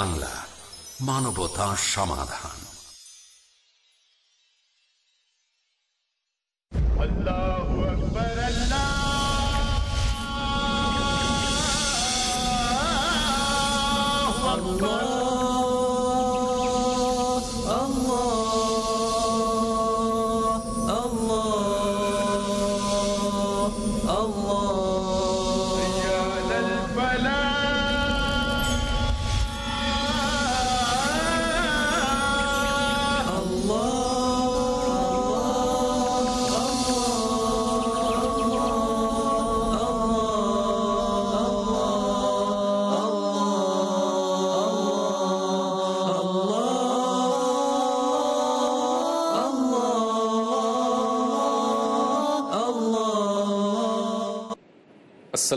বাংলা মানবতা সমাধান আল্লাহ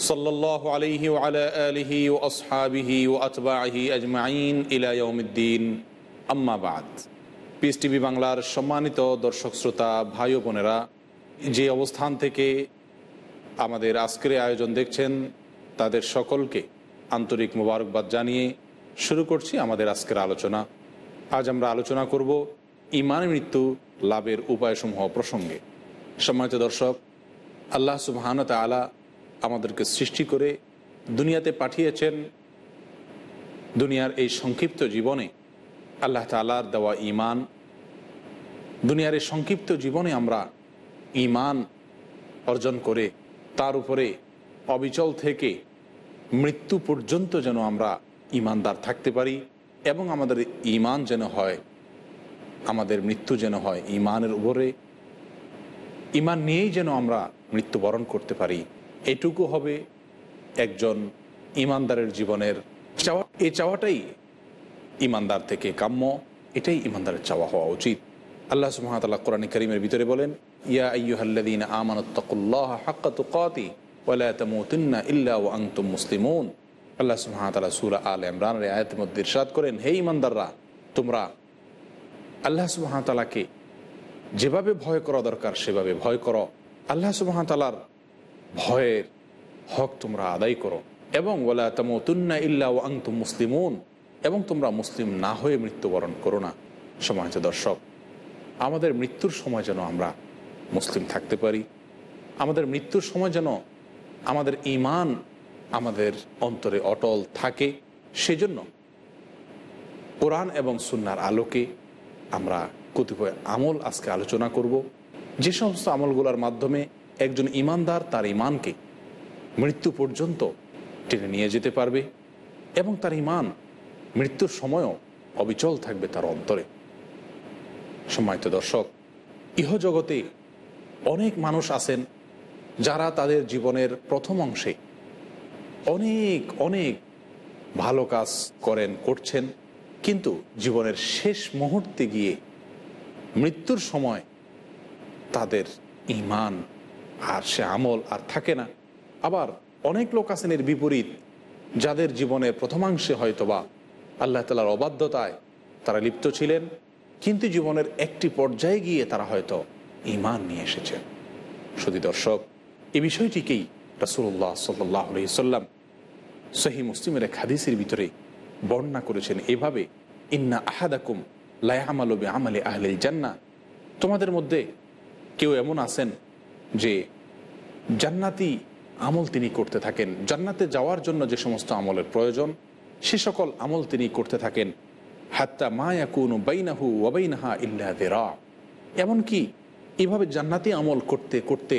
বাংলার সম্মানিত দর্শক শ্রোতা ভাই বোনেরা যে অবস্থান থেকে আমাদের আজকের আয়োজন দেখছেন তাদের সকলকে আন্তরিক মোবারকবাদ জানিয়ে শুরু করছি আমাদের আজকের আলোচনা আজ আমরা আলোচনা করব ইমান মৃত্যু লাভের উপায়সমূহ প্রসঙ্গে সম্মানিত দর্শক আল্লাহ সুবাহানত আলা আমাদেরকে সৃষ্টি করে দুনিয়াতে পাঠিয়েছেন দুনিয়ার এই সংক্ষিপ্ত জীবনে আল্লাহ তালার দেওয়া ইমান দুনিয়ার এই সংক্ষিপ্ত জীবনে আমরা ইমান অর্জন করে তার উপরে অবিচল থেকে মৃত্যু পর্যন্ত যেন আমরা ইমানদার থাকতে পারি এবং আমাদের ইমান যেন হয় আমাদের মৃত্যু যেন হয় ইমানের উপরে ইমান নিয়েই যেন আমরা মৃত্যুবরণ করতে পারি এটুকু হবে একজন ইমানদারের জীবনের চাওয়া এ চাওয়াটাই ইমানদার থেকে কাম্য এটাই ইমানদারের চাওয়া হওয়া উচিত আল্লাহ সুহামতাল্লাহ কোরআন করিমের ভিতরে বলেন ইয়া আইয়ুহাল্লাদিন আমানতকুল্লাহ হাক্কাতুকাতি ওয়ালা তামুতুন্না ইল্লা ওয়া আনতুম মুসলিমুন আল্লাহ সুহামতাল্লাহ সুরা আল ইমরানের আয়াতের মধ্যে ইরশাদ করেন হে ইমানদাররা তোমরা আল্লাহ সুহামতাল্লাহকে যেভাবে ভয় করা দরকার সেভাবে ভয় করো আল্লাহ সুবাহতালার ভয়ের হক তোমরা আদায় করো এবং ওলা তামতুন্না ইল্লা আং তুম মুসলিমুন এবং তোমরা মুসলিম না হয়ে মৃত্যুবরণ করো না সমাজ দর্শক আমাদের মৃত্যুর সময় যেন আমরা মুসলিম থাকতে পারি আমাদের মৃত্যুর সময় যেন আমাদের ইমান আমাদের অন্তরে অটল থাকে সেজন্য কোরআন এবং সুনার আলোকে আমরা কতিপয় আমল আজকে আলোচনা করব যে সমস্ত আমলগুলোর মাধ্যমে একজন ইমানদার তার ইমানকে মৃত্যু পর্যন্ত টেনে নিয়ে যেতে পারবে এবং তার ইমান মৃত্যুর সময়ও অবিচল থাকবে তার অন্তরে সম্মানিত দর্শক ইহজগতে অনেক মানুষ আছেন যারা তাদের জীবনের প্রথম অংশে অনেক অনেক ভালো কাজ করেন করছেন কিন্তু জীবনের শেষ মুহূর্তে গিয়ে মৃত্যুর সময় তাদের ইমান আর সে আমল আর থাকে না আবার অনেক লোক আছেন এর বিপরীত যাদের জীবনের প্রথমাংশে হয়তোবা আল্লাহ তালার অবাধ্যতায় তারা লিপ্ত ছিলেন কিন্তু জীবনের একটি পর্যায়ে গিয়ে তারা হয়তো ইমান নিয়ে এসেছেন শুধু দর্শক এ বিষয়টিকেই রাসুল্লাহ সাল্লাহ সাল্লাম সহি মুসলিমের এক হাদিসের ভিতরে বর্ণনা করেছেন এভাবে ইন্না আহাদাকুম লায়ামালবে আমালে আহলে জান্না তোমাদের মধ্যে কেউ এমন আছেন যে জান্নাতি আমল তিনি করতে থাকেন জান্নাতে যাওয়ার জন্য যে সমস্ত আমলের প্রয়োজন সে সকল আমল তিনি করতে থাকেন হাত্তা কুন বৈনাহু ওয়াবাইনাহা ইল্লা দেরা এমনকি এভাবে জান্নাতি আমল করতে করতে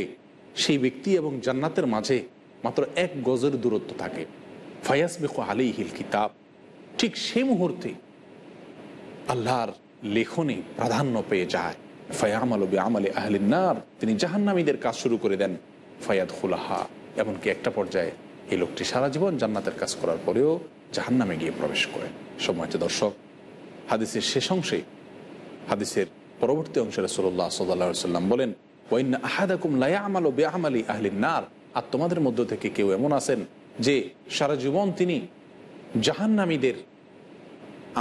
সেই ব্যক্তি এবং জান্নাতের মাঝে মাত্র এক গজের দূরত্ব থাকে ফায়াস বেখু আলি হিল কিতাব ঠিক সে মুহূর্তে আল্লাহর লেখনে প্রাধান্য পেয়ে যায় ফায়ামাল আমলে আহলিন নার তিনি জাহান্নামীদের কাজ শুরু করে দেন ফায়াদ হুলাহা এমনকি একটা পর্যায়ে এই লোকটি সারা জীবন জান্নাতের কাজ করার পরেও জাহান্নামে গিয়ে প্রবেশ করে সময়তে দর্শক হাদিসের শেষ অংশে হাদিসের পরবর্তী অংশে রসোল্লা সাল্লাম বলেন ওয়াইন আহাদাকুম লায়া আমালো বে আহমালি আহলিন নার আর তোমাদের মধ্য থেকে কেউ এমন আছেন যে সারা জীবন তিনি জাহান্নামীদের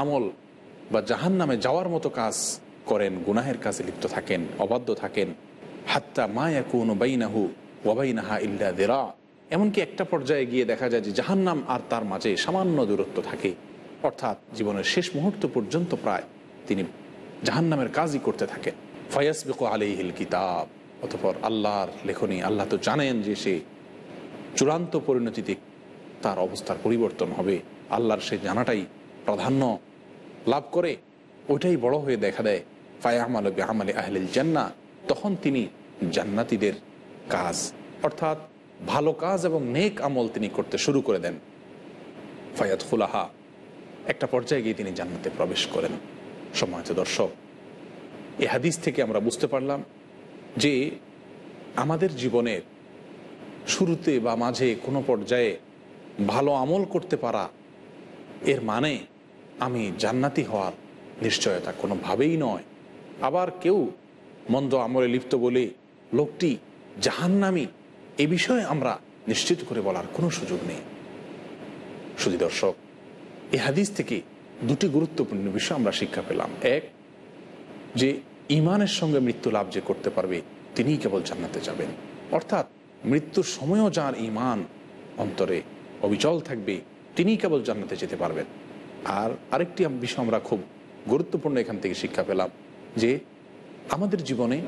আমল বা জাহান্নামে যাওয়ার মতো কাজ করেন গুনাহের কাজে লিপ্ত থাকেন অবাধ্য থাকেন হাত্তা মায়া কোনো বাইনাহু ওবাইনাহা ইল্লা দেরা এমনকি একটা পর্যায়ে গিয়ে দেখা যায় যে জাহান্নাম আর তার মাঝে সামান্য দূরত্ব থাকে অর্থাৎ জীবনের শেষ মুহূর্ত পর্যন্ত প্রায় তিনি জাহান্নামের কাজই করতে থাকেন ফয়াসবিক হিল কিতাব অতপর আল্লাহর লেখনী আল্লাহ তো জানেন যে সে চূড়ান্ত পরিণতিতে তার অবস্থার পরিবর্তন হবে আল্লাহর সে জানাটাই প্রাধান্য লাভ করে ওইটাই বড় হয়ে দেখা দেয় ফায়ামাল বেহামালে আহলিল জান্না তখন তিনি জান্নাতিদের কাজ অর্থাৎ ভালো কাজ এবং নেক আমল তিনি করতে শুরু করে দেন ফায়াত খুলাহা একটা পর্যায়ে গিয়ে তিনি জান্নাতে প্রবেশ করেন সম্মানিত দর্শক এ হাদিস থেকে আমরা বুঝতে পারলাম যে আমাদের জীবনের শুরুতে বা মাঝে কোনো পর্যায়ে ভালো আমল করতে পারা এর মানে আমি জান্নাতি হওয়ার নিশ্চয়তা কোনোভাবেই নয় আবার কেউ মন্দ আমলে লিপ্ত বলে লোকটি জাহান্নামি এ বিষয়ে আমরা নিশ্চিত করে বলার কোনো সুযোগ নেই শুধু দর্শক এ হাদিস থেকে দুটি গুরুত্বপূর্ণ বিষয় আমরা শিক্ষা পেলাম এক যে ইমানের সঙ্গে মৃত্যু লাভ যে করতে পারবে তিনিই কেবল জান্নাতে যাবেন অর্থাৎ মৃত্যুর সময়ও যার ইমান অন্তরে অবিচল থাকবে তিনিই কেবল জান্নাতে যেতে পারবেন আর আরেকটি বিষয় আমরা খুব গুরুত্বপূর্ণ এখান থেকে শিক্ষা পেলাম যে আমাদের জীবনে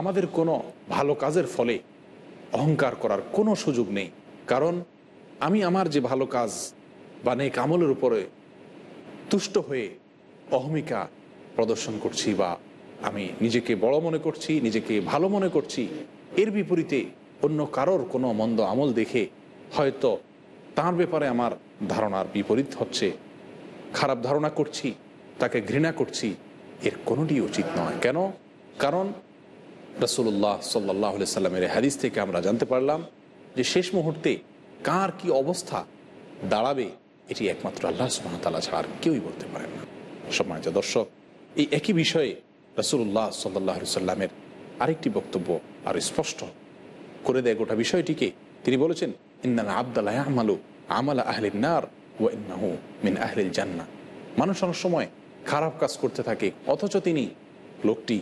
আমাদের কোনো ভালো কাজের ফলে অহংকার করার কোনো সুযোগ নেই কারণ আমি আমার যে ভালো কাজ বা নেক আমলের উপরে তুষ্ট হয়ে অহমিকা প্রদর্শন করছি বা আমি নিজেকে বড় মনে করছি নিজেকে ভালো মনে করছি এর বিপরীতে অন্য কারোর কোনো মন্দ আমল দেখে হয়তো তার ব্যাপারে আমার ধারণার বিপরীত হচ্ছে খারাপ ধারণা করছি তাকে ঘৃণা করছি এর কোনোটি উচিত নয় কেন কারণ রসুল্লাহ সাল্লাহ সাল্লামের হাদিস থেকে আমরা জানতে পারলাম যে শেষ মুহূর্তে কার কি অবস্থা দাঁড়াবে এটি একমাত্র আল্লাহ সুহামতাল্লাহ ছাড়া আর কেউই বলতে পারেন না সমাজ দর্শক এই একই বিষয়ে রসুল্লাহ সাল্লাহ সাল্লামের আরেকটি বক্তব্য আর স্পষ্ট করে দেয় গোটা বিষয়টিকে তিনি বলেছেন ইন্দানা আবদাল্লাহ আমালু আমালা আহলিনার ও ইন্নাহু মিন আহলিল জান্না মানুষ অনেক সময় খারাপ কাজ করতে থাকে অথচ তিনি লোকটি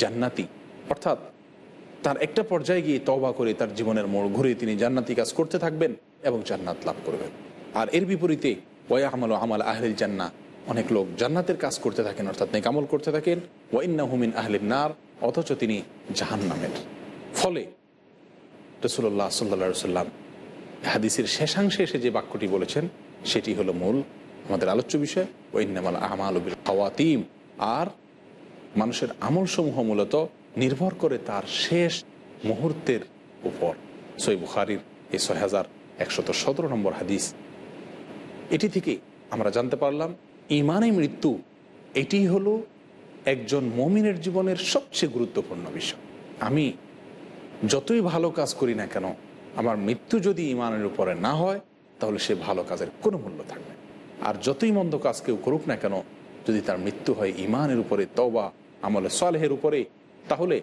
জান্নাতি অর্থাৎ তার একটা পর্যায়ে গিয়ে তবা করে তার জীবনের মোড় ঘুরে তিনি জান্নাতি কাজ করতে থাকবেন এবং জান্নাত লাভ করবেন আর এর বিপরীতে ওয়া আমল আমাল আহলিল জান্না অনেক লোক জান্নাতের কাজ করতে থাকেন অর্থাৎ নেকামল করতে থাকেন ওয়াইন্না হুমিন আহলিন নার অথচ তিনি জাহান নামের ফলে রসুল্লাহ সাল্লা সাল্লাম হাদিসের শেষাংশে এসে যে বাক্যটি বলেছেন সেটি হলো মূল আমাদের আলোচ্য বিষয় ওইনামাল আমাল বিল খাওয়াতিম আর মানুষের আমলসমূহ মূলত নির্ভর করে তার শেষ মুহূর্তের উপর সই বুখারির এই ছয় হাজার একশত সতেরো নম্বর হাদিস এটি থেকে আমরা জানতে পারলাম ইমানে মৃত্যু এটি হলো একজন মমিনের জীবনের সবচেয়ে গুরুত্বপূর্ণ বিষয় আমি যতই ভালো কাজ করি না কেন আমার মৃত্যু যদি ইমানের উপরে না হয় তাহলে সে ভালো কাজের কোনো মূল্য থাকবে আর যতই মন্দ কাজ কেউ করুক না কেন যদি তার মৃত্যু হয় ইমানের উপরে তবা আমলে সালেহের উপরে তাহলে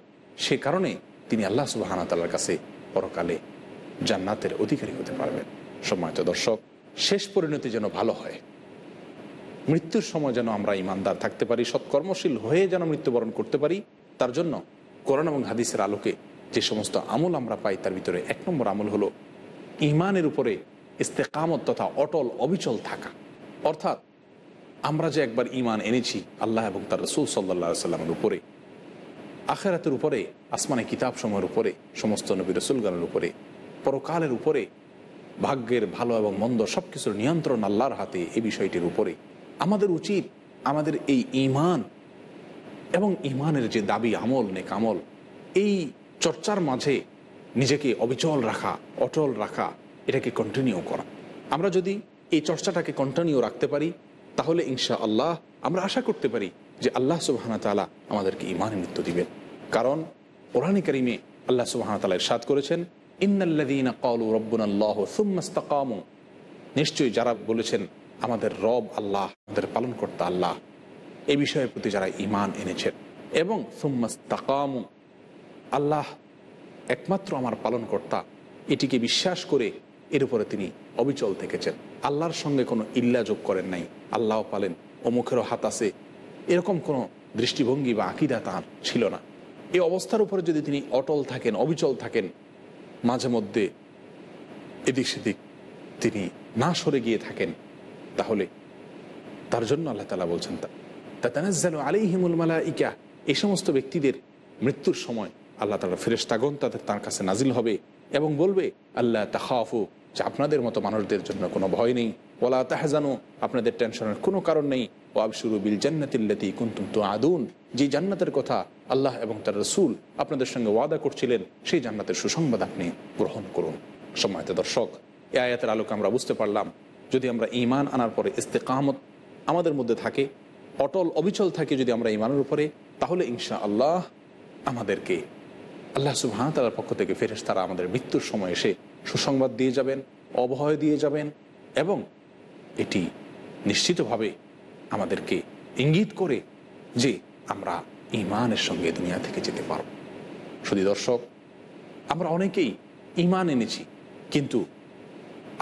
সে কারণে তিনি আল্লাহ সুবাহানা তাল্লার কাছে পরকালে জান্নাতের অধিকারী হতে পারবেন সম্মানিত দর্শক শেষ পরিণতি যেন ভালো হয় মৃত্যুর সময় যেন আমরা ইমানদার থাকতে পারি সৎকর্মশীল হয়ে যেন মৃত্যুবরণ করতে পারি তার জন্য করণ এবং হাদিসের আলোকে যে সমস্ত আমল আমরা পাই তার ভিতরে এক নম্বর আমল হলো ইমানের উপরে ইস্তেকামত তথা অটল অবিচল থাকা অর্থাৎ আমরা যে একবার ইমান এনেছি আল্লাহ এবং তার রসুল সাল্লা সাল্লামের উপরে আখেরাতের উপরে আসমানে কিতাব সময়ের উপরে সমস্ত নবী রসুলগানের উপরে পরকালের উপরে ভাগ্যের ভালো এবং মন্দ সব কিছুর নিয়ন্ত্রণ আল্লাহর হাতে এই বিষয়টির উপরে আমাদের উচিত আমাদের এই ইমান এবং ইমানের যে দাবি আমল নেক আমল এই চর্চার মাঝে নিজেকে অবিচল রাখা অটল রাখা এটাকে কন্টিনিউ করা আমরা যদি এই চর্চাটাকে কন্টিনিউ রাখতে পারি তাহলে ইনশা আল্লাহ আমরা আশা করতে পারি যে আল্লাহ সুবাহানা তালা আমাদেরকে ইমান মৃত্যু দিবেন কারণ ওরানি করিমে আল্লাহ সুবাহানা তালা ইরশাদ করেছেন ইন্নাল্লাদিনা কলু রব্বুন আল্লাহ সুম্মাস্তাকামু নিশ্চয়ই যারা বলেছেন আমাদের রব আল্লাহ আমাদের পালনকর্তা আল্লাহ এ বিষয়ের প্রতি যারা ইমান এনেছেন এবং সুম্মাস্তাকামু আল্লাহ একমাত্র আমার পালনকর্তা এটিকে বিশ্বাস করে এর উপরে তিনি অবিচল থেকেছেন আল্লাহর সঙ্গে কোনো ইল্লা যোগ করেন নাই আল্লাহ পালেন অমুখেরও হাত আছে এরকম কোনো দৃষ্টিভঙ্গি বা আকিদা তাঁর ছিল না এই অবস্থার উপরে যদি তিনি অটল থাকেন অবিচল থাকেন মাঝে মধ্যে এদিক সেদিক তিনি না সরে গিয়ে থাকেন তাহলে তার জন্য আল্লাহ তালা বলছেন তা যেন আলী হিমুল মালা ইকা এই সমস্ত ব্যক্তিদের মৃত্যুর সময় আল্লাহ তালা ফেরেস্তাগন তাদের তাঁর কাছে নাজিল হবে এবং বলবে আল্লাহ তাহাফু যে আপনাদের মতো মানুষদের জন্য কোনো ভয় নেই ওলা তাহজানো আপনাদের টেনশনের কোনো কারণ নেই ও আবসুরু বিল জান্নাতিল্লাতি কুন্তুম তো আদুন যে জান্নাতের কথা আল্লাহ এবং তার রসুল আপনাদের সঙ্গে ওয়াদা করছিলেন সেই জান্নাতের সুসংবাদ আপনি গ্রহণ করুন সম্মানিত দর্শক এ আয়াতের আলোকে আমরা বুঝতে পারলাম যদি আমরা ইমান আনার পরে ইস্তেকামত আমাদের মধ্যে থাকে অটল অবিচল থাকে যদি আমরা ইমানের উপরে তাহলে ইনশা আল্লাহ আমাদেরকে আল্লাহ সুহান তালার পক্ষ থেকে ফেরেস তারা আমাদের মৃত্যুর সময় এসে সুসংবাদ দিয়ে যাবেন অভয় দিয়ে যাবেন এবং এটি নিশ্চিতভাবে আমাদেরকে ইঙ্গিত করে যে আমরা ইমানের সঙ্গে দুনিয়া থেকে যেতে পারব শুধু দর্শক আমরা অনেকেই ইমান এনেছি কিন্তু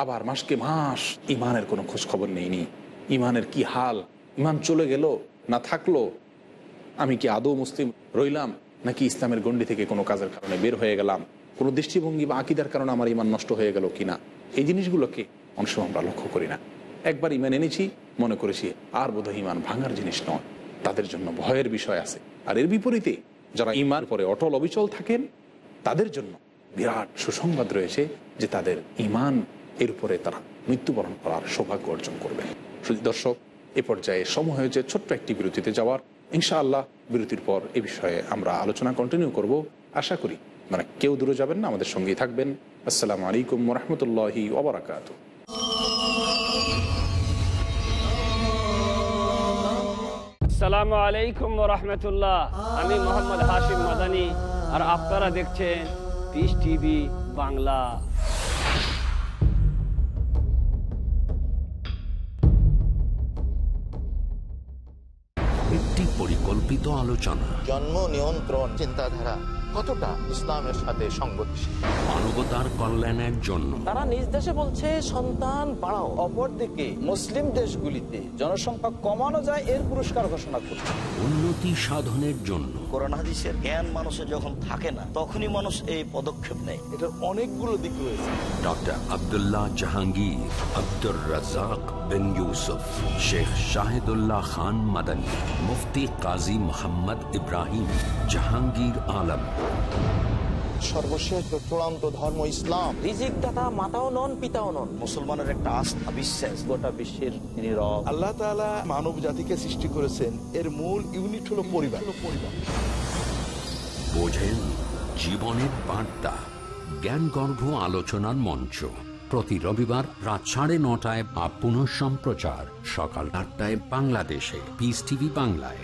আবার মাসকে মাস ইমানের কোনো খোঁজখবর নেইনি ইমানের কি হাল ইমান চলে গেল না থাকলো আমি কি আদৌ মুসলিম রইলাম নাকি ইসলামের গণ্ডি থেকে কোনো কাজের কারণে বের হয়ে গেলাম কোনো দৃষ্টিভঙ্গি বা আঁকিদার কারণে আমার ইমান নষ্ট হয়ে গেল কিনা এই জিনিসগুলোকে অংশ আমরা লক্ষ্য করি না একবার ইমান এনেছি মনে করেছি আর বোধহয় ইমান ভাঙার জিনিস নয় তাদের জন্য ভয়ের বিষয় আছে আর এর বিপরীতে যারা ইমান পরে অটল অবিচল থাকেন তাদের জন্য বিরাট সুসংবাদ রয়েছে যে তাদের ইমান এর উপরে তারা মৃত্যুবরণ করার সৌভাগ্য অর্জন করবে শুধু দর্শক এ পর্যায়ে সময় হয়েছে ছোট্ট একটি বিরতিতে যাওয়ার ইনশাআল্লাহ বিরতির পর এ বিষয়ে আমরা আলোচনা কন্টিনিউ করব আশা করি মানে কেউ দূরে যাবেন না আমাদের সঙ্গেই থাকবেন আসসালামু আলাইকুম রহমতুল্লাহি ওবরাকাত আলাইকুম আমি মোহাম্মদ মাদানি আর আপনারা দেখছেন টিভি বাংলা আলোচনা জন্ম নিয়ন্ত্রণ চিন্তাধারা কতটা ইসলামের সাথে সংগতিশীল মানবতার কল্যাণের জন্য তারা নিজ দেশে বলছে সন্তান বাড়াও অপরদিকে মুসলিম দেশগুলিতে জনসংখ্যা কমানো যায় এর পুরস্কার ঘোষণা করছে উন্নতি সাধনের জন্য কোরআন হাদিসের জ্ঞান মানুষের যখন থাকে না তখনই মানুষ এই পদক্ষেপ নেয় এটার অনেকগুলো দিক রয়েছে ডক্টর আবদুল্লাহ জাহাঙ্গীর আব্দুর রাজাক বিন ইউসুফ শেখ শাহিদুল্লাহ খান মাদানী মুফতি কাজী মোহাম্মদ ইব্রাহিম জাহাঙ্গীর আলম সর্বশেষ ধর্ম ইসলাম রিজিক দাতা মাতাও নন পিতাও নন মুসলমানের একটা আস্থা বিশ্বাস গোটা বিশ্বের তিনি আল্লাহ সৃষ্টি করেছেন এর মূল ইউনিট হলো পরিবার বোঝেন জীবনের বার্তা জ্ঞানগর্ভ আলোচনার মঞ্চ প্রতি রবিবার রাত সাড়ে নটায় বা সম্প্রচার সকাল আটটায় বাংলাদেশে বাংলায়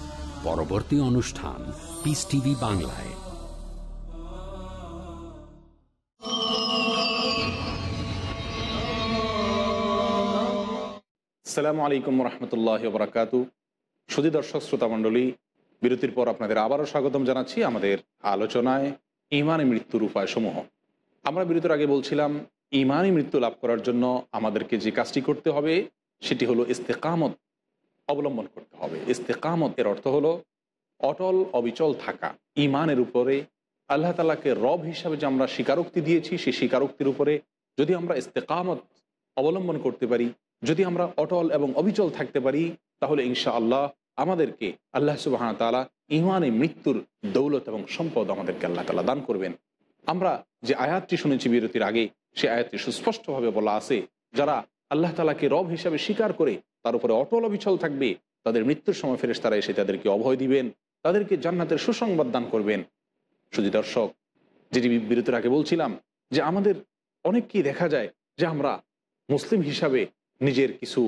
পরবর্তী অনুষ্ঠান পিস টিভি বাংলায় সালামু আলাইকুম রহমতুল্লাহ বরাকাতু সুদি দর্শক শ্রোতা মণ্ডলী বিরতির পর আপনাদের আবারও স্বাগতম জানাচ্ছি আমাদের আলোচনায় ইমানে মৃত্যুর উপায় সমূহ আমরা বিরতির আগে বলছিলাম ইমানে মৃত্যু লাভ করার জন্য আমাদেরকে যে কাজটি করতে হবে সেটি হলো ইস্তেকামত অবলম্বন করতে হবে ইস্তেকামত এর অর্থ হলো অটল অবিচল থাকা ইমানের উপরে আল্লাহ তালাকে রব হিসাবে যে আমরা স্বীকারোক্তি দিয়েছি সেই স্বীকারোক্তির উপরে যদি আমরা ইস্তেকামত অবলম্বন করতে পারি যদি আমরা অটল এবং অবিচল থাকতে পারি তাহলে ইনশা আল্লাহ আমাদেরকে আল্লাহ সুবাহ তালা ইমানে মৃত্যুর দৌলত এবং সম্পদ আমাদেরকে আল্লাহ তালা দান করবেন আমরা যে আয়াতটি শুনেছি বিরতির আগে সে আয়াতটি সুস্পষ্টভাবে বলা আছে যারা আল্লাহ তালাকে রব হিসাবে স্বীকার করে তার উপরে অটল অবিচল থাকবে তাদের মৃত্যুর সময় ফেরেস তারা এসে তাদেরকে অভয় দিবেন তাদেরকে জান্নাতের সুসংবাদ দান করবেন শুধু দর্শক যেটি বিরতির আগে বলছিলাম যে আমাদের অনেককেই দেখা যায় যে আমরা মুসলিম হিসাবে নিজের কিছু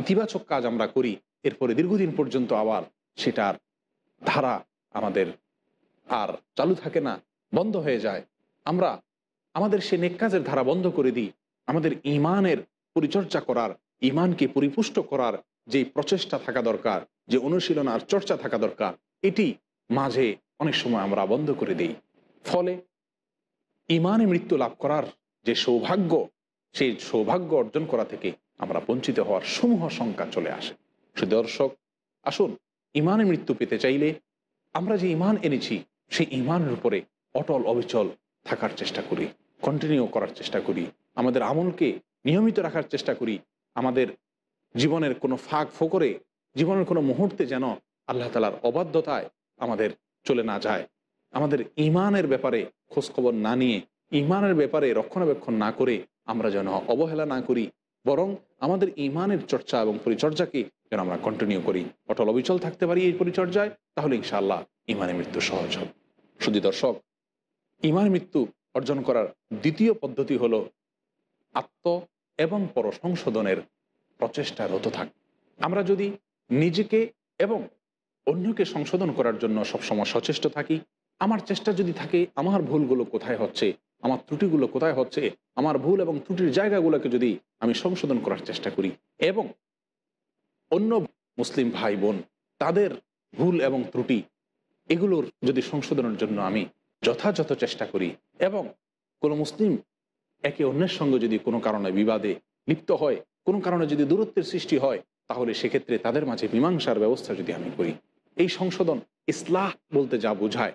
ইতিবাচক কাজ আমরা করি এরপরে দীর্ঘদিন পর্যন্ত আবার সেটার ধারা আমাদের আর চালু থাকে না বন্ধ হয়ে যায় আমরা আমাদের সে নেক কাজের ধারা বন্ধ করে দিই আমাদের ইমানের পরিচর্যা করার ইমানকে পরিপুষ্ট করার যে প্রচেষ্টা থাকা দরকার যে অনুশীলন আর চর্চা থাকা দরকার এটি মাঝে অনেক সময় আমরা বন্ধ করে দেই ফলে ইমানে মৃত্যু লাভ করার যে সৌভাগ্য সেই সৌভাগ্য অর্জন করা থেকে আমরা বঞ্চিত হওয়ার সমূহ শঙ্কা চলে আসে সুদর্শক আসুন ইমানে মৃত্যু পেতে চাইলে আমরা যে ইমান এনেছি সেই ইমানের উপরে অটল অবিচল থাকার চেষ্টা করি কন্টিনিউ করার চেষ্টা করি আমাদের আমলকে নিয়মিত রাখার চেষ্টা করি আমাদের জীবনের কোনো ফাঁক ফোকরে জীবনের কোনো মুহূর্তে যেন আল্লাহ তালার অবাধ্যতায় আমাদের চলে না যায় আমাদের ইমানের ব্যাপারে খোঁজখবর না নিয়ে ইমানের ব্যাপারে রক্ষণাবেক্ষণ না করে আমরা যেন অবহেলা না করি বরং আমাদের ইমানের চর্চা এবং পরিচর্যাকে যেন আমরা কন্টিনিউ করি অটল অবিচল থাকতে পারি এই পরিচর্যায় তাহলে ইনশাআল্লাহ ইমানে মৃত্যু সহজ হবে শুধু দর্শক ইমান মৃত্যু অর্জন করার দ্বিতীয় পদ্ধতি হলো আত্ম এবং পর সংশোধনের প্রচেষ্টা রত থাক আমরা যদি নিজেকে এবং অন্যকে সংশোধন করার জন্য সবসময় সচেষ্ট থাকি আমার চেষ্টা যদি থাকে আমার ভুলগুলো কোথায় হচ্ছে আমার ত্রুটিগুলো কোথায় হচ্ছে আমার ভুল এবং ত্রুটির জায়গাগুলোকে যদি আমি সংশোধন করার চেষ্টা করি এবং অন্য মুসলিম ভাই বোন তাদের ভুল এবং ত্রুটি এগুলোর যদি সংশোধনের জন্য আমি যথাযথ চেষ্টা করি এবং কোনো মুসলিম একে অন্যের সঙ্গে যদি কোনো কারণে বিবাদে লিপ্ত হয় কোনো কারণে যদি দূরত্বের সৃষ্টি হয় তাহলে সেক্ষেত্রে তাদের মাঝে মীমাংসার ব্যবস্থা যদি আমি করি এই সংশোধন ইসলাহ বলতে যা বোঝায়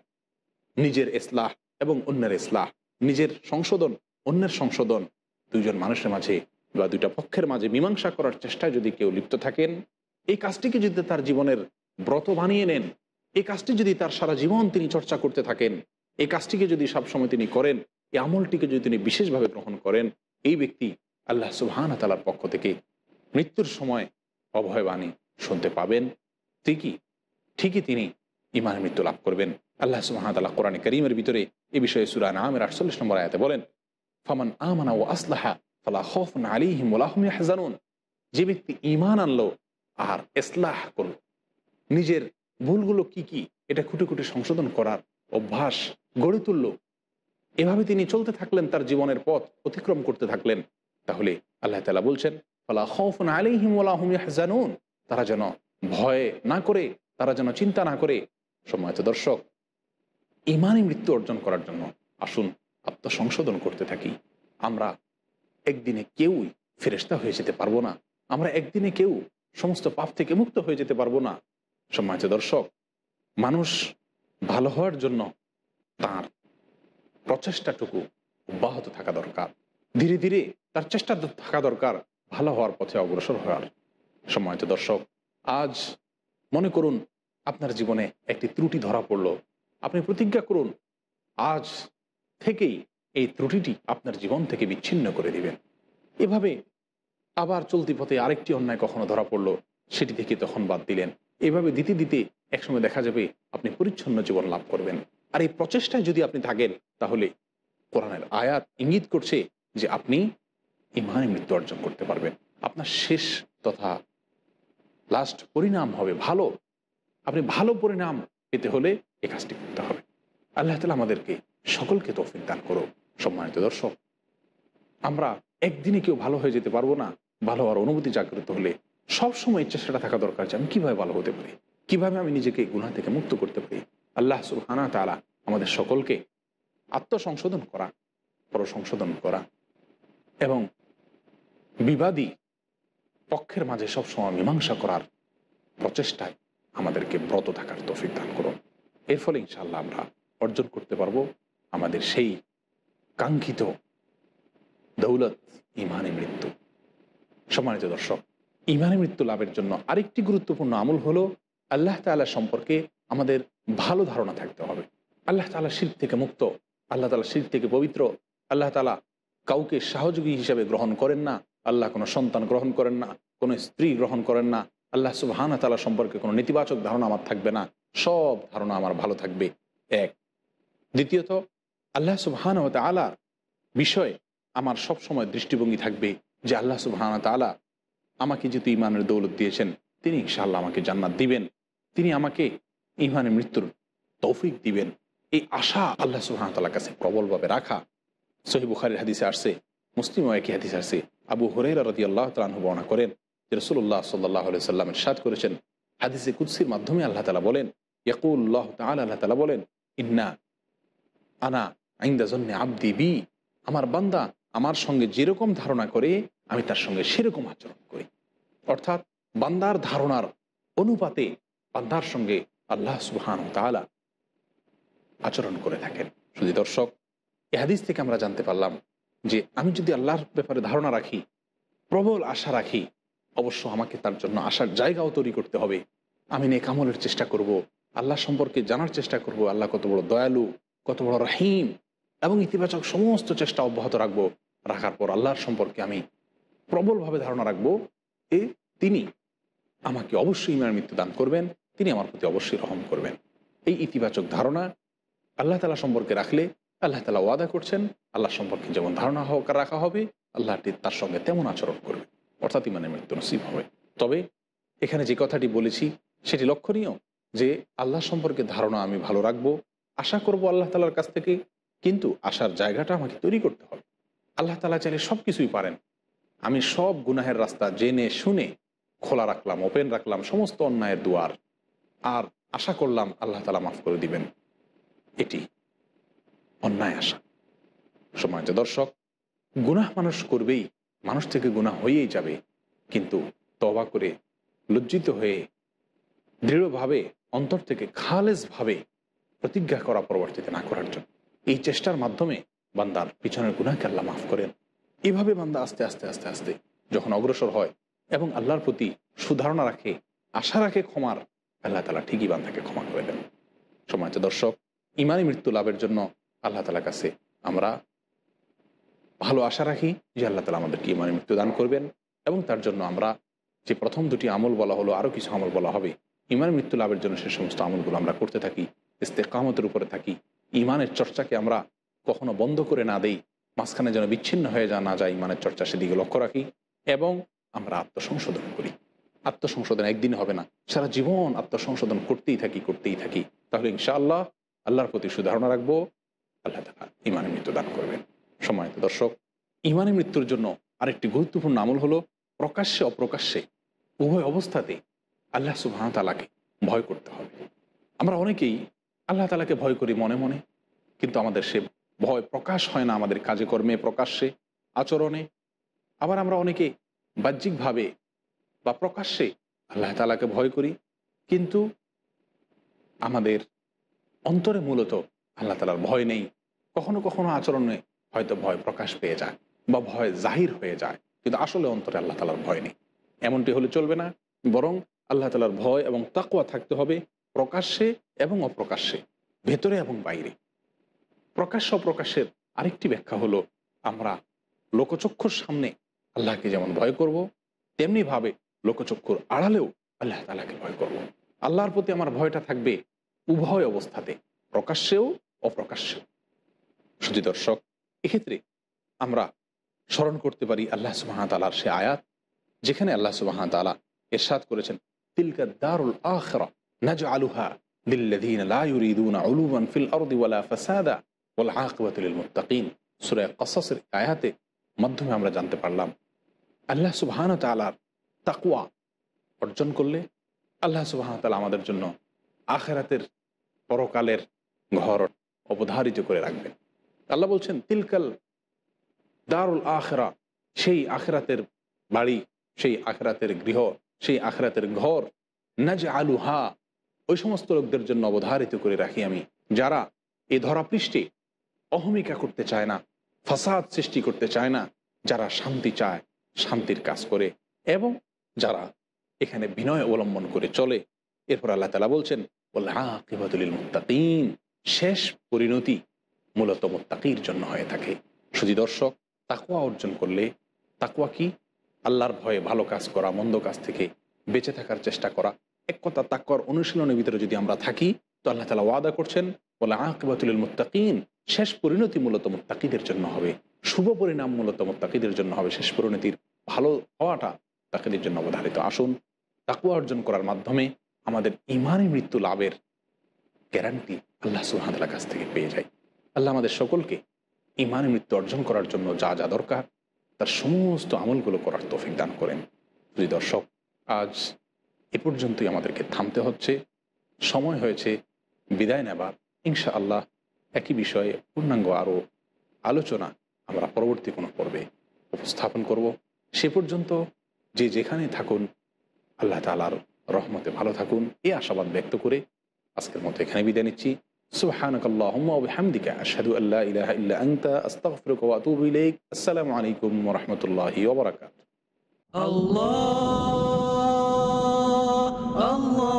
নিজের ইসলাহ এবং অন্যের ইসলাহ নিজের সংশোধন অন্যের সংশোধন দুইজন মানুষের মাঝে বা দুইটা পক্ষের মাঝে মীমাংসা করার চেষ্টায় যদি কেউ লিপ্ত থাকেন এই কাজটিকে যদি তার জীবনের ব্রত বানিয়ে নেন এই কাজটি যদি তার সারা জীবন তিনি চর্চা করতে থাকেন এই কাজটিকে যদি সবসময় তিনি করেন এই আমলটিকে যদি তিনি বিশেষভাবে গ্রহণ করেন এই ব্যক্তি আল্লাহ সুবহান তালার পক্ষ থেকে মৃত্যুর সময় অভয়বাণী শুনতে পাবেন ঠিকই ঠিকই তিনি ইমান মৃত্যু লাভ করবেন আল্লাহ সুহামতাল্লাহ কোরআনে করিমের ভিতরে এ বিষয়ে সুরা নামের আটচল্লিশ নম্বর আয়াতে বলেন ফমান আমানা ও আসলাহা ফালা হফন আলিহিম হাজানুন যে ব্যক্তি ইমান আনলো আর এসলাহ করল নিজের ভুলগুলো কি কি এটা খুঁটে খুঁটে সংশোধন করার অভ্যাস গড়ে তুললো এভাবে তিনি চলতে থাকলেন তার জীবনের পথ অতিক্রম করতে থাকলেন তাহলে আল্লাহ তালা বলছেন ফালা হফুন আলিহিম আলাহম হাজানুন তারা যেন ভয় না করে তারা যেন চিন্তা না করে সম্মানিত দর্শক ইমানই মৃত্যু অর্জন করার জন্য আসুন আত্মসংশোধন করতে থাকি আমরা একদিনে কেউই ফেরেস্তা হয়ে যেতে পারবো না আমরা একদিনে কেউ সমস্ত পাপ থেকে মুক্ত হয়ে যেতে পারবো না সম্মানিত দর্শক মানুষ ভালো হওয়ার জন্য তার প্রচেষ্টাটুকু অব্যাহত থাকা দরকার ধীরে ধীরে তার চেষ্টা থাকা দরকার ভালো হওয়ার পথে অগ্রসর হওয়ার সময়ত দর্শক আজ মনে করুন আপনার জীবনে একটি ত্রুটি ধরা পড়ল আপনি প্রতিজ্ঞা করুন আজ থেকেই এই ত্রুটিটি আপনার জীবন থেকে বিচ্ছিন্ন করে দিবেন এভাবে আবার চলতি পথে আরেকটি অন্যায় কখনো ধরা পড়লো সেটি থেকে তখন বাদ দিলেন এভাবে দিতে দিতে একসময় দেখা যাবে আপনি পরিচ্ছন্ন জীবন লাভ করবেন আর এই প্রচেষ্টায় যদি আপনি থাকেন তাহলে কোরআনের আয়াত ইঙ্গিত করছে যে আপনি ইমানে মৃত্যু অর্জন করতে পারবেন আপনার শেষ তথা লাস্ট পরিণাম হবে ভালো আপনি ভালো পরিণাম পেতে হলে এ কাজটি করতে হবে আল্লাহ তালা আমাদেরকে সকলকে তফিক দান করো সম্মানিত দর্শক আমরা একদিনে কেউ ভালো হয়ে যেতে পারবো না ভালো হওয়ার অনুভূতি জাগ্রত হলে সবসময় ইচ্ছা সেটা থাকা দরকার যে আমি কীভাবে ভালো হতে পারি কীভাবে আমি নিজেকে গুণা থেকে মুক্ত করতে পারি আল্লাহ সুলহানা তালা আমাদের সকলকে আত্মসংশোধন করা পরসংশোধন করা এবং বিবাদী পক্ষের মাঝে সবসময় মীমাংসা করার প্রচেষ্টায় আমাদেরকে ব্রত থাকার তফিক দান করুন এর ফলে ইনশাল্লাহ আমরা অর্জন করতে পারবো আমাদের সেই কাঙ্ক্ষিত দৌলত ইমানে মৃত্যু সম্মানিত দর্শক ইমানে মৃত্যু লাভের জন্য আরেকটি গুরুত্বপূর্ণ আমল হলো আল্লাহ তাল্লাহ সম্পর্কে আমাদের ভালো ধারণা থাকতে হবে আল্লাহ তালা শির থেকে মুক্ত আল্লাহ তালা শির থেকে পবিত্র আল্লাহ তালা কাউকে সহযোগী হিসেবে গ্রহণ করেন না আল্লাহ কোনো সন্তান গ্রহণ করেন না কোনো স্ত্রী গ্রহণ করেন না আল্লাহ সুবাহানা তালা সম্পর্কে কোনো নেতিবাচক ধারণা আমার থাকবে না সব ধারণা আমার ভালো থাকবে এক দ্বিতীয়ত আল্লাহ সুবাহান আলার বিষয়ে আমার সব সময় দৃষ্টিভঙ্গি থাকবে যে আল্লাহ সুবাহানা তালা আমাকে যেহেতু ইমানের দৌলত দিয়েছেন তিনি ইনশাআল্লাহ আমাকে জান্নাত দিবেন তিনি আমাকে ইমানে মৃত্যুর তৌফিক দিবেন এই আশা আল্লাহ সুহামতাল্লাহ কাছে প্রবলভাবে রাখা সহি সহিবুখারির হাদিসে আসছে মুসলিম একই হাদিসে আসছে আবু হরেরা রদি আল্লাহ তালাহু বর্ণনা করেন যে রসুল্লাহ সাল্লাহ সাল্লামের সাদ করেছেন হাদিসে কুদ্সির মাধ্যমে আল্লাহ তালা বলেন ইয়াকুল্লাহ তাল আল্লাহ তালা বলেন ইন্না আনা আইন্দা জন্যে আবদি বি আমার বান্দা আমার সঙ্গে যেরকম ধারণা করে আমি তার সঙ্গে সেরকম আচরণ করি অর্থাৎ বান্দার ধারণার অনুপাতে বান্দার সঙ্গে আল্লাহ সুহান তালা আচরণ করে থাকেন শুধু দর্শক এ হাদিস থেকে আমরা জানতে পারলাম যে আমি যদি আল্লাহর ব্যাপারে ধারণা রাখি প্রবল আশা রাখি অবশ্য আমাকে তার জন্য আসার জায়গাও তৈরি করতে হবে আমি নেকামলের চেষ্টা করব আল্লাহ সম্পর্কে জানার চেষ্টা করব আল্লাহ কত বড় দয়ালু কত বড় রহিম এবং ইতিবাচক সমস্ত চেষ্টা অব্যাহত রাখবো রাখার পর আল্লাহর সম্পর্কে আমি প্রবলভাবে ধারণা রাখবো এ তিনি আমাকে অবশ্যই ইমানের মৃত্যু দান করবেন তিনি আমার প্রতি অবশ্যই রহম করবেন এই ইতিবাচক ধারণা আল্লাহ তালা সম্পর্কে রাখলে আল্লাহ তালা ওয়াদা করছেন আল্লাহ সম্পর্কে যেমন ধারণা হোক রাখা হবে আল্লাহটি তার সঙ্গে তেমন আচরণ করবে অর্থাৎ ইমানে মৃত্যু নসিব হবে তবে এখানে যে কথাটি বলেছি সেটি লক্ষণীয় যে আল্লাহ সম্পর্কে ধারণা আমি ভালো রাখবো আশা করব আল্লাহ তালার কাছ থেকে কিন্তু আসার জায়গাটা আমাকে তৈরি করতে হবে আল্লাহ তালা চাইলে সব কিছুই পারেন আমি সব গুনাহের রাস্তা জেনে শুনে খোলা রাখলাম ওপেন রাখলাম সমস্ত অন্যায়ের দুয়ার আর আশা করলাম আল্লাহ তালা মাফ করে দিবেন এটি অন্যায় আশা সময় দর্শক গুনাহ মানুষ করবেই মানুষ থেকে গুণা হয়েই যাবে কিন্তু তবা করে লজ্জিত হয়ে দৃঢ়ভাবে অন্তর থেকে খালেজভাবে প্রতিজ্ঞা করা পরবর্তীতে না করার জন্য এই চেষ্টার মাধ্যমে বান্দার পিছনের গুণাকে আল্লাহ মাফ করেন এভাবে বান্দা আস্তে আস্তে আস্তে আস্তে যখন অগ্রসর হয় এবং আল্লাহর প্রতি সুধারণা রাখে আশা রাখে ক্ষমার আল্লাহ তালা ঠিকই বান্ধাকে ক্ষমা করে দেন সমাজ দর্শক ইমানি মৃত্যু লাভের জন্য আল্লাহ তালার কাছে আমরা ভালো আশা রাখি যে আল্লাহ তালা আমাদেরকে ইমানি মৃত্যু দান করবেন এবং তার জন্য আমরা যে প্রথম দুটি আমল বলা হলো আরও কিছু আমল বলা হবে ইমান মৃত্যু লাভের জন্য সে সমস্ত আমলগুলো আমরা করতে থাকি কামতের উপরে থাকি ইমানের চর্চাকে আমরা কখনো বন্ধ করে না দেই মাঝখানে যেন বিচ্ছিন্ন হয়ে যা না যায় ইমানের চর্চা সেদিকে লক্ষ্য রাখি এবং আমরা আত্মসংশোধন করি আত্মসংশোধন একদিন হবে না সারা জীবন আত্মসংশোধন করতেই থাকি করতেই থাকি তাহলে ইনশাআল্লাহ আল্লাহর প্রতি সুধারণা রাখবো আল্লাহ তালা ইমানের মৃত্যু দান করবেন সময়ত দর্শক ইমানের মৃত্যুর জন্য আরেকটি গুরুত্বপূর্ণ আমল হলো প্রকাশ্যে অপ্রকাশ্যে উভয় অবস্থাতে আল্লাহ সুবাহ তালাকে ভয় করতে হবে আমরা অনেকেই আল্লাহ তালাকে ভয় করি মনে মনে কিন্তু আমাদের সে ভয় প্রকাশ হয় না আমাদের কাজে কর্মে প্রকাশ্যে আচরণে আবার আমরা অনেকে বাহ্যিকভাবে বা প্রকাশ্যে আল্লাহ তালাকে ভয় করি কিন্তু আমাদের অন্তরে মূলত আল্লাহ তালার ভয় নেই কখনো কখনো আচরণে হয়তো ভয় প্রকাশ পেয়ে যায় বা ভয় জাহির হয়ে যায় কিন্তু আসলে অন্তরে আল্লাহ তালার ভয় নেই এমনটি হলে চলবে না বরং আল্লাহ তালার ভয় এবং তাকুয়া থাকতে হবে প্রকাশ্যে এবং অপ্রকাশ্যে ভেতরে এবং বাইরে প্রকাশ্য অপ্রকাশের আরেকটি ব্যাখ্যা হলো আমরা লোকচক্ষুর সামনে আল্লাহকে যেমন ভয় করব তেমনিভাবে লোকচক্ষুর আড়ালেও আল্লাহ তালাকে ভয় করব। আল্লাহর প্রতি আমার ভয়টা থাকবে উভয় অবস্থাতে প্রকাশ্যেও অপ্রকাশ্যেও শুধু দর্শক এক্ষেত্রে আমরা স্মরণ করতে পারি আল্লাহ সুবাহতালার সে আয়াত যেখানে আল্লাহ সুবাহতালা এরশাদ করেছেন তিলকা দারুল আখরা নাজ আলুহা আয়াতে মাধ্যমে আমরা জানতে পারলাম আল্লাহ সুবাহ তাকুয়া অর্জন করলে আল্লাহ সুবাহতাল আমাদের জন্য আখেরাতের পরকালের ঘর অবধারিত করে রাখবেন আল্লাহ বলছেন তিলকাল দারুল আখরা সেই আখরাতের বাড়ি সেই আখরাতের গৃহ সেই আখরাতের ঘর নাজ আলুহা ওই সমস্ত লোকদের জন্য অবধারিত করে রাখি আমি যারা এ ধরাপৃষ্ঠে অহমিকা করতে চায় না ফাসাদ সৃষ্টি করতে চায় না যারা শান্তি চায় শান্তির কাজ করে এবং যারা এখানে বিনয় অবলম্বন করে চলে এরপর আল্লাহ তালা বলছেন আকিবাতুল মুক্তাকিন শেষ পরিণতি মূলত মোত্তাকির জন্য হয়ে থাকে শুধু দর্শক তাকুয়া অর্জন করলে তাকুয়া কি আল্লাহর ভয়ে ভালো কাজ করা মন্দ কাজ থেকে বেঁচে থাকার চেষ্টা করা এক কথা তাকুয়ার অনুশীলনের ভিতরে যদি আমরা থাকি তো আল্লাহ তালা ওয়াদা করছেন বলে আকিবাতুল মুক্তাকিন শেষ পরিণতি মূলত মোত্তাকিদের জন্য হবে শুভ পরিণাম মূলত মোত্তাকিদের জন্য হবে শেষ পরিণতির ভালো হওয়াটা তাকেদের জন্য অবধারিত আসুন তাকুয়া অর্জন করার মাধ্যমে আমাদের ইমানে মৃত্যু লাভের গ্যারান্টি আল্লাহ সুহামতাল্লাহ কাছ থেকে পেয়ে যাই আল্লাহ আমাদের সকলকে ইমানে মৃত্যু অর্জন করার জন্য যা যা দরকার তার সমস্ত আমলগুলো করার তৌফিক দান করেন দুই দর্শক আজ এ পর্যন্তই আমাদেরকে থামতে হচ্ছে সময় হয়েছে বিদায় নেবার ইনশা আল্লাহ একই বিষয়ে পূর্ণাঙ্গ আরও আলোচনা আমরা পরবর্তী কোনো পর্বে উপস্থাপন করব সে পর্যন্ত যে যেখানে থাকুন আল্লাহ তালার রহমতে ভালো থাকুন এই আশাবাদ ব্যক্ত করে আজকের মতো এখানে বিদায় নিচ্ছি সুবাহানকাল্লাহমদিকা আশাদু আল্লাহ ইলাহা ইল্লা আংতা আস্তাগফিরুকা ওয়া আতুবু ইলাইক আসসালামু আলাইকুম ওয়া রাহমাতুল্লাহি ওয়া বারাকাতুহু আল্লাহ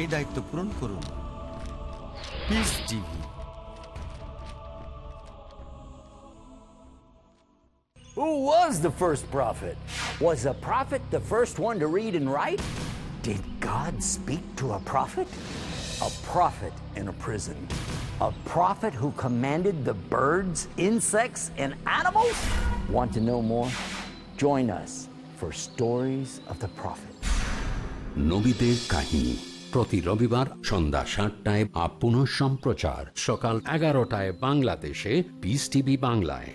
এই দায়িত্ব পূরণ করুন Who was the first prophet? Was a prophet the first one to read and write? Did God speak to a prophet? A prophet in a prison. A prophet who commanded the birds, insects, and animals? Want to know more? Join us for Stories of the Prophet. নবীদের kahini. প্রতি রবিবার সন্ধ্যা সাতটায় up পুনঃ সম্প্রচার সকাল এগারোটায় বাংলাদেশে বিস টিভি বাংলায়